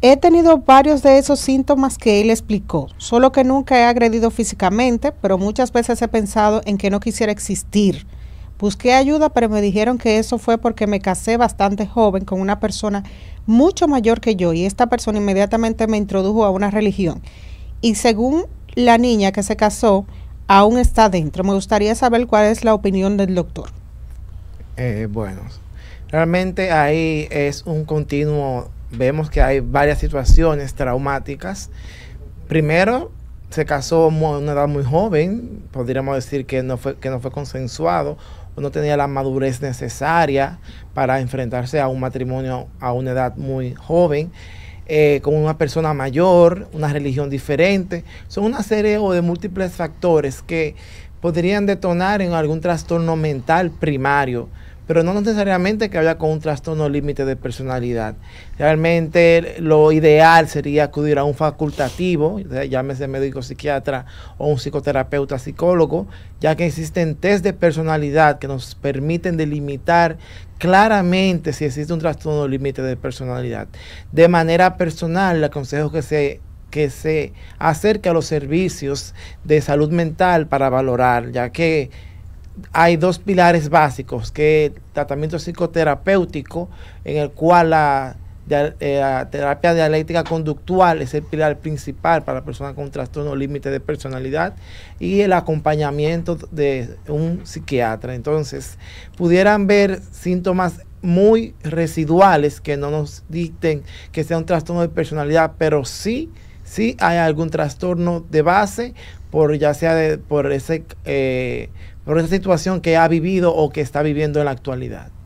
He tenido varios de esos síntomas que él explicó, solo que nunca he agredido físicamente, pero muchas veces he pensado en que no quisiera existir. Busqué ayuda, pero me dijeron que eso fue porque me casé bastante joven con una persona mucho mayor que yo y esta persona inmediatamente me introdujo a una religión. Y según la niña que se casó, aún está dentro. Me gustaría saber cuál es la opinión del doctor. Eh, bueno, realmente ahí es un continuo vemos que hay varias situaciones traumáticas. Primero, se casó a una edad muy joven, podríamos decir que no fue, que no fue consensuado o no tenía la madurez necesaria para enfrentarse a un matrimonio a una edad muy joven. Eh, con una persona mayor, una religión diferente. Son una serie o de múltiples factores que podrían detonar en algún trastorno mental primario, pero no necesariamente que haya con un trastorno límite de personalidad. Realmente lo ideal sería acudir a un facultativo, llámese médico psiquiatra o un psicoterapeuta psicólogo, ya que existen test de personalidad que nos permiten delimitar claramente si existe un trastorno límite de personalidad. De manera personal, le aconsejo que se que se acerque a los servicios de salud mental para valorar, ya que hay dos pilares básicos, que el tratamiento psicoterapéutico, en el cual eh, la, terapia dialéctica conductual es el pilar principal para persona con trastorno límite de personalidad, y el acompañamiento de un psiquiatra. Entonces, pudieran ver síntomas muy residuales que no nos dicten que sea un trastorno de personalidad, pero sí si hay algún trastorno de base, por ya sea por, ese, eh, por esa situación que ha vivido o que está viviendo en la actualidad.